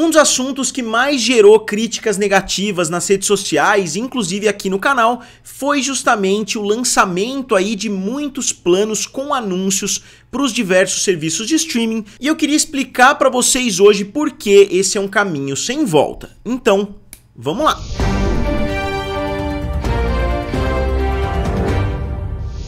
Um dos assuntos que mais gerou críticas negativas nas redes sociais, inclusive aqui no canal, foi justamente o lançamento aí de muitos planos com anúncios para os diversos serviços de streaming, e eu queria explicar para vocês hoje por que esse é um caminho sem volta. Então, vamos lá. Música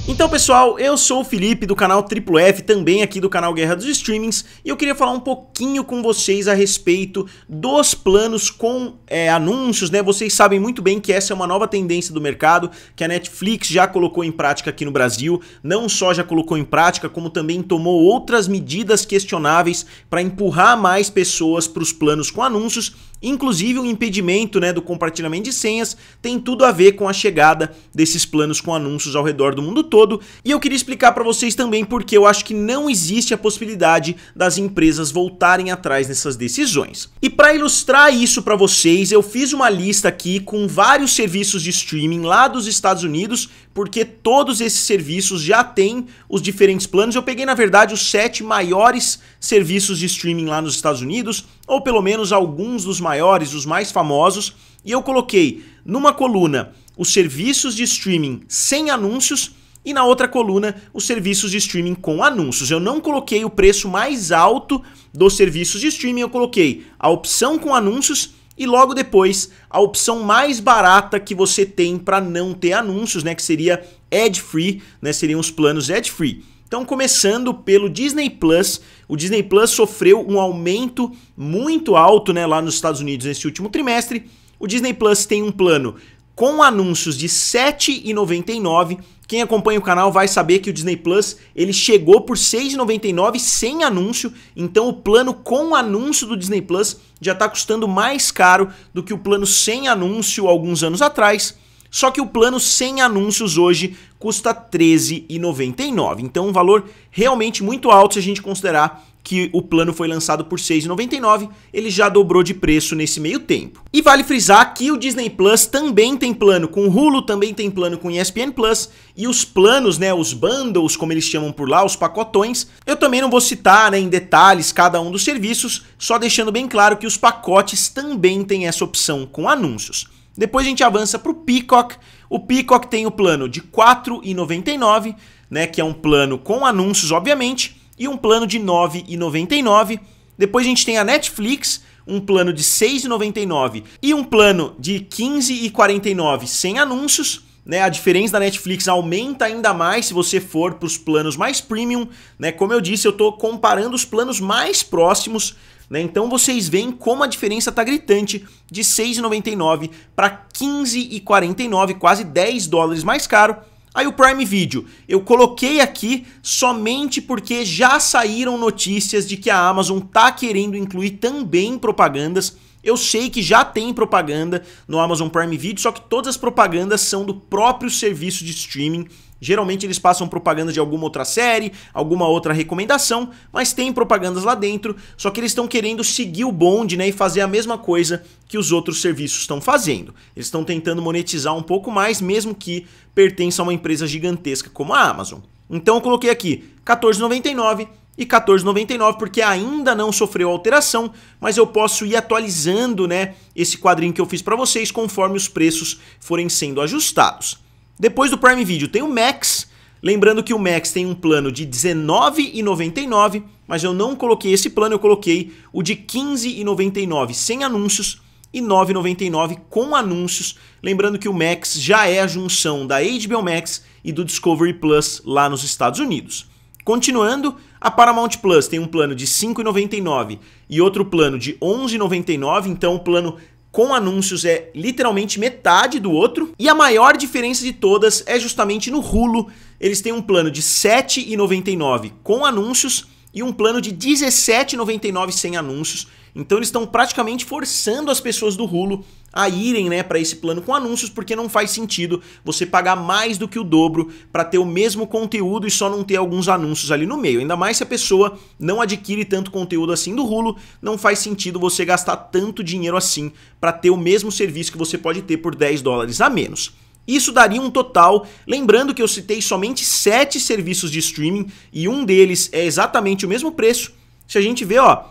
Então pessoal, eu sou o Felipe do canal Triple F, também aqui do canal Guerra dos Streamings, e eu queria falar um pouquinho com vocês a respeito dos planos com é, anúncios, né? Vocês sabem muito bem que essa é uma nova tendência do mercado, que a Netflix já colocou em prática aqui no Brasil, não só já colocou em prática, como também tomou outras medidas questionáveis para empurrar mais pessoas para os planos com anúncios, Inclusive, o impedimento né, do compartilhamento de senhas tem tudo a ver com a chegada desses planos com anúncios ao redor do mundo todo. E eu queria explicar para vocês também porque eu acho que não existe a possibilidade das empresas voltarem atrás nessas decisões. E para ilustrar isso para vocês, eu fiz uma lista aqui com vários serviços de streaming lá dos Estados Unidos porque todos esses serviços já têm os diferentes planos. Eu peguei, na verdade, os sete maiores serviços de streaming lá nos Estados Unidos, ou pelo menos alguns dos maiores, os mais famosos, e eu coloquei numa coluna os serviços de streaming sem anúncios e na outra coluna os serviços de streaming com anúncios. Eu não coloquei o preço mais alto dos serviços de streaming, eu coloquei a opção com anúncios e logo depois a opção mais barata que você tem para não ter anúncios, né, que seria ad free, né, seriam os planos ad free. Então, começando pelo Disney Plus, o Disney Plus sofreu um aumento muito alto, né, lá nos Estados Unidos nesse último trimestre. O Disney Plus tem um plano com anúncios de R$ 7,99 quem acompanha o canal vai saber que o Disney Plus, ele chegou por R$ 6,99 sem anúncio, então o plano com anúncio do Disney Plus já está custando mais caro do que o plano sem anúncio alguns anos atrás. Só que o plano sem anúncios hoje custa R$ 13,99. Então, um valor realmente muito alto se a gente considerar que o plano foi lançado por R$ 6,99, ele já dobrou de preço nesse meio tempo. E vale frisar que o Disney Plus também tem plano com Hulu, também tem plano com ESPN Plus, e os planos, né, os bundles, como eles chamam por lá, os pacotões, eu também não vou citar né, em detalhes cada um dos serviços, só deixando bem claro que os pacotes também têm essa opção com anúncios. Depois a gente avança para o Peacock. O Peacock tem o plano de R$ 4,99, né, que é um plano com anúncios, obviamente, e um plano de R$ 9,99. Depois a gente tem a Netflix, um plano de R$ 6,99 e um plano de R$ 15,49 sem anúncios. Né, a diferença da Netflix aumenta ainda mais se você for para os planos mais premium. Né? Como eu disse, eu estou comparando os planos mais próximos. Né? Então vocês veem como a diferença está gritante de 6,99 para 15,49, quase 10 dólares mais caro. Aí o Prime Video, eu coloquei aqui somente porque já saíram notícias de que a Amazon tá querendo incluir também propagandas. Eu sei que já tem propaganda no Amazon Prime Video, só que todas as propagandas são do próprio serviço de streaming Geralmente eles passam propaganda de alguma outra série, alguma outra recomendação, mas tem propagandas lá dentro, só que eles estão querendo seguir o bonde né, e fazer a mesma coisa que os outros serviços estão fazendo. Eles estão tentando monetizar um pouco mais, mesmo que pertença a uma empresa gigantesca como a Amazon. Então eu coloquei aqui R$14,99 e 14,99 porque ainda não sofreu alteração, mas eu posso ir atualizando, né, esse quadrinho que eu fiz para vocês conforme os preços forem sendo ajustados. Depois do Prime Video tem o Max. Lembrando que o Max tem um plano de R$19,99, mas eu não coloquei esse plano, eu coloquei o de R$15,99 sem anúncios e R$9,99 9,99 com anúncios. Lembrando que o Max já é a junção da HBO Max e do Discovery Plus lá nos Estados Unidos. Continuando, a Paramount Plus tem um plano de R$5,99 5,99 e outro plano de R$11,99, 11,99, então o plano com anúncios é literalmente metade do outro. E a maior diferença de todas é justamente no Hulu. Eles têm um plano de R$ 7,99 com anúncios e um plano de R$ 17,99 sem anúncios. Então eles estão praticamente forçando as pessoas do Hulu a irem né, para esse plano com anúncios, porque não faz sentido você pagar mais do que o dobro para ter o mesmo conteúdo e só não ter alguns anúncios ali no meio. Ainda mais se a pessoa não adquire tanto conteúdo assim do rulo, não faz sentido você gastar tanto dinheiro assim para ter o mesmo serviço que você pode ter por 10 dólares a menos. Isso daria um total, lembrando que eu citei somente 7 serviços de streaming e um deles é exatamente o mesmo preço. Se a gente vê, ó,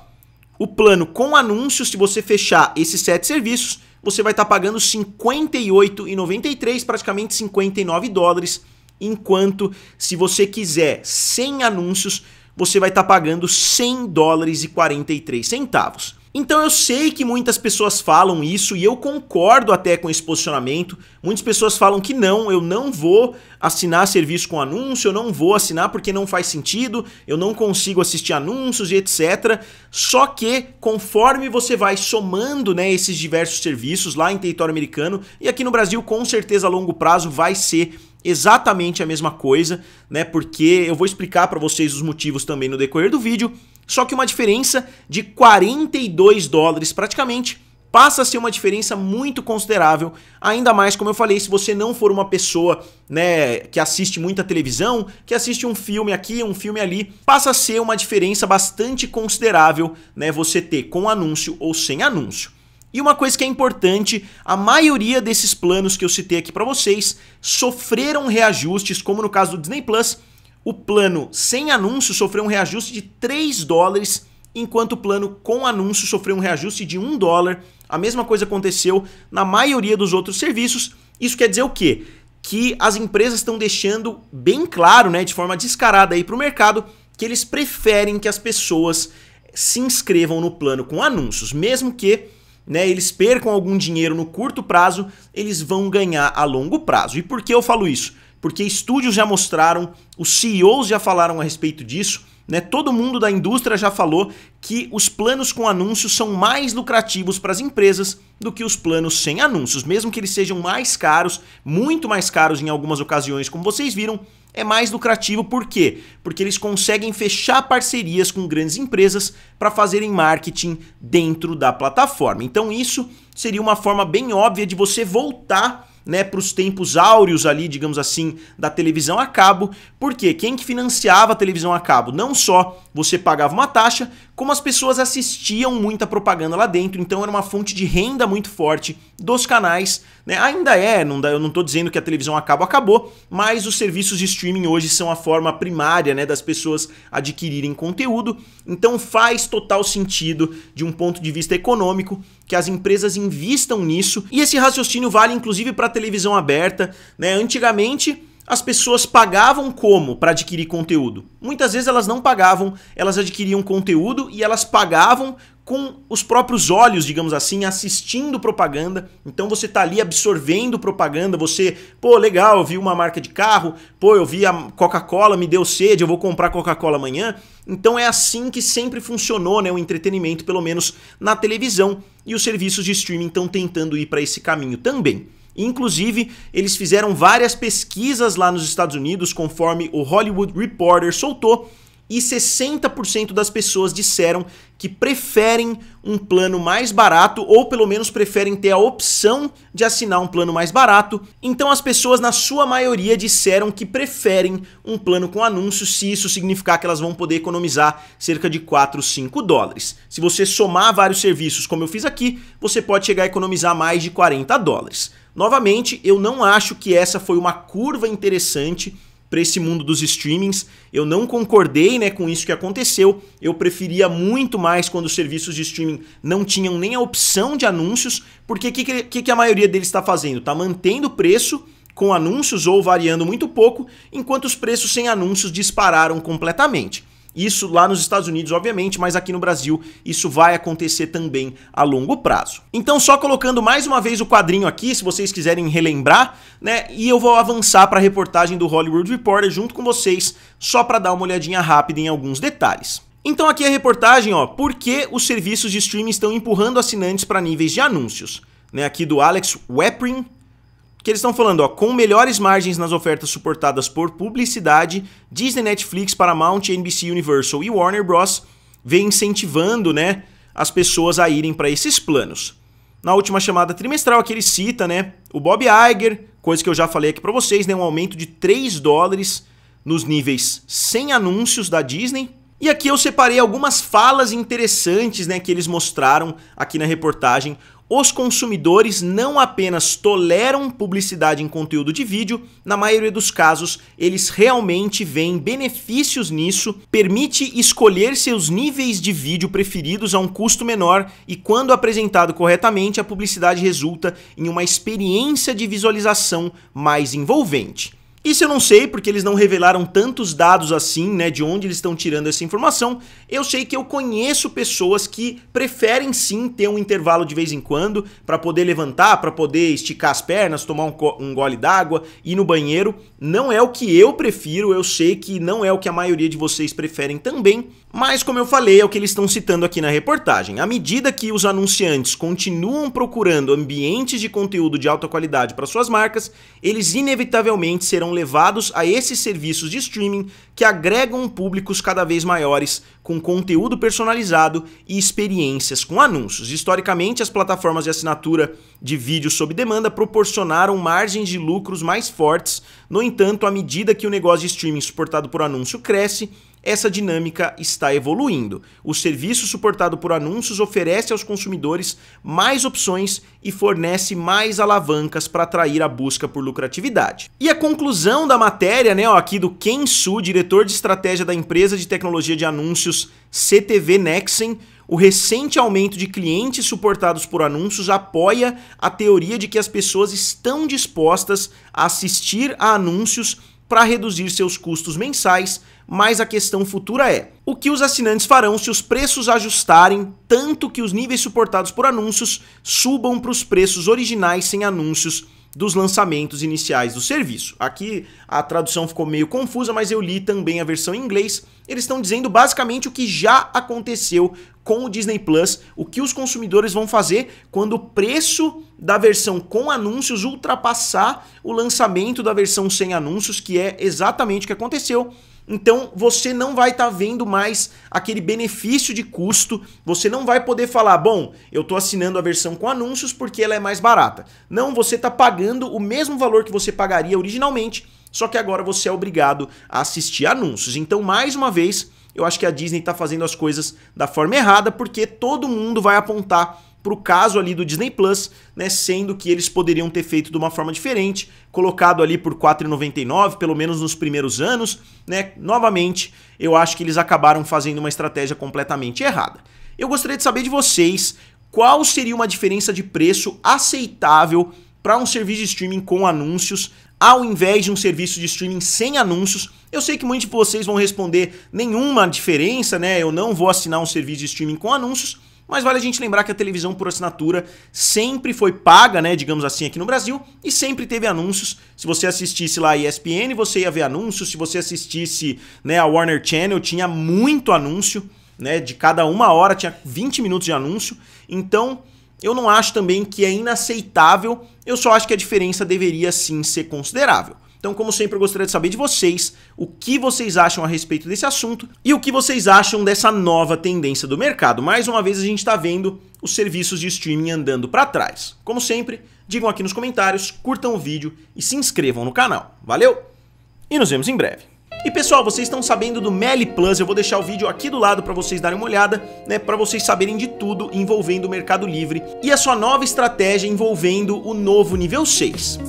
o plano com anúncios, se você fechar esses 7 serviços, você vai estar tá pagando 58,93, praticamente 59 dólares, enquanto se você quiser sem anúncios, você vai estar tá pagando 100 dólares e 43 centavos. Então eu sei que muitas pessoas falam isso e eu concordo até com esse posicionamento. Muitas pessoas falam que não, eu não vou assinar serviço com anúncio, eu não vou assinar porque não faz sentido, eu não consigo assistir anúncios e etc. Só que conforme você vai somando né, esses diversos serviços lá em território americano e aqui no Brasil, com certeza a longo prazo vai ser exatamente a mesma coisa, né? Porque eu vou explicar para vocês os motivos também no decorrer do vídeo só que uma diferença de 42 dólares praticamente passa a ser uma diferença muito considerável, ainda mais como eu falei, se você não for uma pessoa, né, que assiste muita televisão, que assiste um filme aqui, um filme ali, passa a ser uma diferença bastante considerável, né, você ter com anúncio ou sem anúncio. E uma coisa que é importante, a maioria desses planos que eu citei aqui para vocês sofreram reajustes, como no caso do Disney Plus, o plano sem anúncio sofreu um reajuste de 3 dólares, enquanto o plano com anúncio sofreu um reajuste de 1 dólar. A mesma coisa aconteceu na maioria dos outros serviços. Isso quer dizer o quê? Que as empresas estão deixando bem claro, né, de forma descarada aí para o mercado, que eles preferem que as pessoas se inscrevam no plano com anúncios, mesmo que né, eles percam algum dinheiro no curto prazo, eles vão ganhar a longo prazo. E por que eu falo isso? porque estúdios já mostraram, os CEOs já falaram a respeito disso, né? Todo mundo da indústria já falou que os planos com anúncios são mais lucrativos para as empresas do que os planos sem anúncios, mesmo que eles sejam mais caros, muito mais caros em algumas ocasiões, como vocês viram, é mais lucrativo por quê? Porque eles conseguem fechar parcerias com grandes empresas para fazerem marketing dentro da plataforma. Então isso seria uma forma bem óbvia de você voltar né, para os tempos áureos ali, digamos assim, da televisão a cabo. Porque quem que financiava a televisão a cabo? Não só você pagava uma taxa, como as pessoas assistiam muita propaganda lá dentro, então era uma fonte de renda muito forte dos canais, né? Ainda é, não dá, eu não estou dizendo que a televisão acaba acabou, mas os serviços de streaming hoje são a forma primária, né, das pessoas adquirirem conteúdo. Então faz total sentido de um ponto de vista econômico que as empresas investam nisso. E esse raciocínio vale inclusive para televisão aberta, né? Antigamente as pessoas pagavam como para adquirir conteúdo? Muitas vezes elas não pagavam, elas adquiriam conteúdo e elas pagavam com os próprios olhos, digamos assim, assistindo propaganda. Então você tá ali absorvendo propaganda, você, pô, legal, eu vi uma marca de carro, pô, eu vi a Coca-Cola, me deu sede, eu vou comprar Coca-Cola amanhã. Então é assim que sempre funcionou, né, o entretenimento, pelo menos na televisão, e os serviços de streaming estão tentando ir para esse caminho também. Inclusive, eles fizeram várias pesquisas lá nos Estados Unidos, conforme o Hollywood Reporter soltou, e 60% das pessoas disseram que preferem um plano mais barato ou pelo menos preferem ter a opção de assinar um plano mais barato. Então as pessoas na sua maioria disseram que preferem um plano com anúncios, se isso significar que elas vão poder economizar cerca de 4, 5 dólares. Se você somar vários serviços, como eu fiz aqui, você pode chegar a economizar mais de 40 dólares. Novamente, eu não acho que essa foi uma curva interessante para esse mundo dos streamings. Eu não concordei né, com isso que aconteceu. Eu preferia muito mais quando os serviços de streaming não tinham nem a opção de anúncios, porque o que, que, que, a maioria deles está fazendo? Está mantendo o preço com anúncios ou variando muito pouco, enquanto os preços sem anúncios dispararam completamente. Isso lá nos Estados Unidos, obviamente, mas aqui no Brasil isso vai acontecer também a longo prazo. Então, só colocando mais uma vez o quadrinho aqui, se vocês quiserem relembrar, né? E eu vou avançar para a reportagem do Hollywood Reporter junto com vocês, só para dar uma olhadinha rápida em alguns detalhes. Então aqui a reportagem, ó, por que os serviços de streaming estão empurrando assinantes para níveis de anúncios? Né, aqui do Alex Weprin, que eles estão falando, ó, com melhores margens nas ofertas suportadas por publicidade, Disney, Netflix, Paramount, NBC, Universal e Warner Bros. vem incentivando, né, as pessoas a irem para esses planos. Na última chamada trimestral aqui ele cita, né, o Bob Iger, coisa que eu já falei aqui para vocês, né, um aumento de 3 dólares nos níveis sem anúncios da Disney. E aqui eu separei algumas falas interessantes, né, que eles mostraram aqui na reportagem os consumidores não apenas toleram publicidade em conteúdo de vídeo, na maioria dos casos, eles realmente veem benefícios nisso, permite escolher seus níveis de vídeo preferidos a um custo menor e, quando apresentado corretamente, a publicidade resulta em uma experiência de visualização mais envolvente. Isso eu não sei, porque eles não revelaram tantos dados assim, né? De onde eles estão tirando essa informação. Eu sei que eu conheço pessoas que preferem sim ter um intervalo de vez em quando para poder levantar, para poder esticar as pernas, tomar um, um gole d'água, ir no banheiro. Não é o que eu prefiro, eu sei que não é o que a maioria de vocês preferem também, mas, como eu falei, é o que eles estão citando aqui na reportagem. À medida que os anunciantes continuam procurando ambientes de conteúdo de alta qualidade para suas marcas, eles inevitavelmente serão levados a esses serviços de streaming que agregam públicos cada vez maiores com conteúdo personalizado e experiências com anúncios. Historicamente, as plataformas de assinatura de vídeo sob demanda proporcionaram margens de lucros mais fortes. No entanto, à medida que o negócio de streaming suportado por anúncio cresce, essa dinâmica está evoluindo. O serviço suportado por anúncios oferece aos consumidores mais opções e fornece mais alavancas para atrair a busca por lucratividade. E a conclusão da matéria, né, ó, aqui do Ken Su, diretor de estratégia da empresa de tecnologia de anúncios CTV Nexen, o recente aumento de clientes suportados por anúncios apoia a teoria de que as pessoas estão dispostas a assistir a anúncios para reduzir seus custos mensais mas a questão futura é: o que os assinantes farão se os preços ajustarem tanto que os níveis suportados por anúncios subam para os preços originais sem anúncios? dos lançamentos iniciais do serviço. Aqui a tradução ficou meio confusa, mas eu li também a versão em inglês. Eles estão dizendo basicamente o que já aconteceu com o Disney Plus, o que os consumidores vão fazer quando o preço da versão com anúncios ultrapassar o lançamento da versão sem anúncios, que é exatamente o que aconteceu então você não vai estar tá vendo mais aquele benefício de custo, você não vai poder falar, bom, eu estou assinando a versão com anúncios porque ela é mais barata. Não, você está pagando o mesmo valor que você pagaria originalmente, só que agora você é obrigado a assistir anúncios. Então, mais uma vez, eu acho que a Disney está fazendo as coisas da forma errada porque todo mundo vai apontar para o caso ali do Disney Plus, né, sendo que eles poderiam ter feito de uma forma diferente, colocado ali por R$ 4,99, pelo menos nos primeiros anos, né? Novamente, eu acho que eles acabaram fazendo uma estratégia completamente errada. Eu gostaria de saber de vocês qual seria uma diferença de preço aceitável para um serviço de streaming com anúncios, ao invés de um serviço de streaming sem anúncios. Eu sei que muitos de vocês vão responder nenhuma diferença, né? Eu não vou assinar um serviço de streaming com anúncios mas vale a gente lembrar que a televisão por assinatura sempre foi paga, né, digamos assim, aqui no Brasil e sempre teve anúncios. Se você assistisse lá a ESPN, você ia ver anúncios. Se você assistisse, né, a Warner Channel, tinha muito anúncio, né, de cada uma hora tinha 20 minutos de anúncio. Então, eu não acho também que é inaceitável, eu só acho que a diferença deveria sim ser considerável. Então, como sempre, eu gostaria de saber de vocês o que vocês acham a respeito desse assunto e o que vocês acham dessa nova tendência do mercado. Mais uma vez, a gente está vendo os serviços de streaming andando para trás. Como sempre, digam aqui nos comentários, curtam o vídeo e se inscrevam no canal. Valeu? E nos vemos em breve. E pessoal, vocês estão sabendo do Meli Plus, eu vou deixar o vídeo aqui do lado para vocês darem uma olhada, né, para vocês saberem de tudo envolvendo o Mercado Livre e a sua nova estratégia envolvendo o novo nível 6.